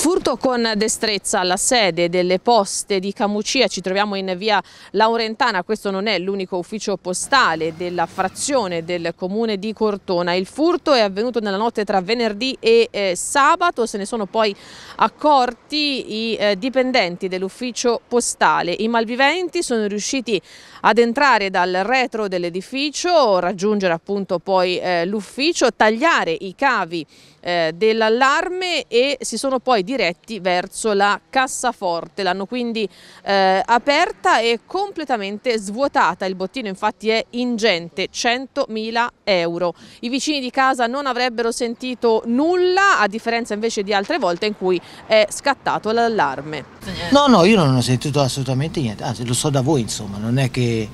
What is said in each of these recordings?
Furto con destrezza alla sede delle poste di Camucia, ci troviamo in via Laurentana, questo non è l'unico ufficio postale della frazione del comune di Cortona. Il furto è avvenuto nella notte tra venerdì e eh, sabato, se ne sono poi accorti i eh, dipendenti dell'ufficio postale. I malviventi sono riusciti ad entrare dal retro dell'edificio, raggiungere appunto poi eh, l'ufficio, tagliare i cavi eh, dell'allarme e si sono poi diretti verso la cassaforte. L'hanno quindi eh, aperta e completamente svuotata. Il bottino infatti è ingente, 100.000 euro. I vicini di casa non avrebbero sentito nulla, a differenza invece di altre volte in cui è scattato l'allarme. No, no, io non ho sentito assolutamente niente, anzi lo so da voi insomma, non è che...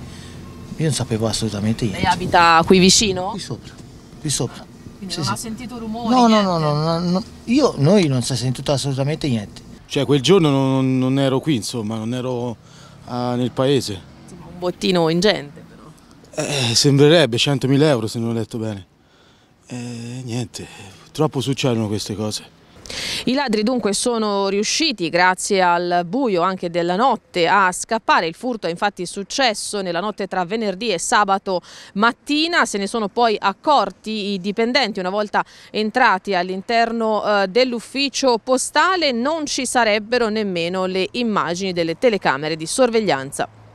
Io non sapevo assolutamente niente. Lei abita qui vicino? Qui sopra, qui sopra. Quindi sì, non sì. ha sentito rumore? No, no, no, no, no, io, noi non si è sentito assolutamente niente. Cioè quel giorno non, non ero qui, insomma, non ero uh, nel paese. Insomma, un bottino ingente però. Eh, sembrerebbe 100.000 euro se non ho letto bene. Eh, niente, purtroppo succedono queste cose. I ladri dunque sono riusciti, grazie al buio anche della notte, a scappare. Il furto è infatti successo nella notte tra venerdì e sabato mattina. Se ne sono poi accorti i dipendenti una volta entrati all'interno eh, dell'ufficio postale. Non ci sarebbero nemmeno le immagini delle telecamere di sorveglianza.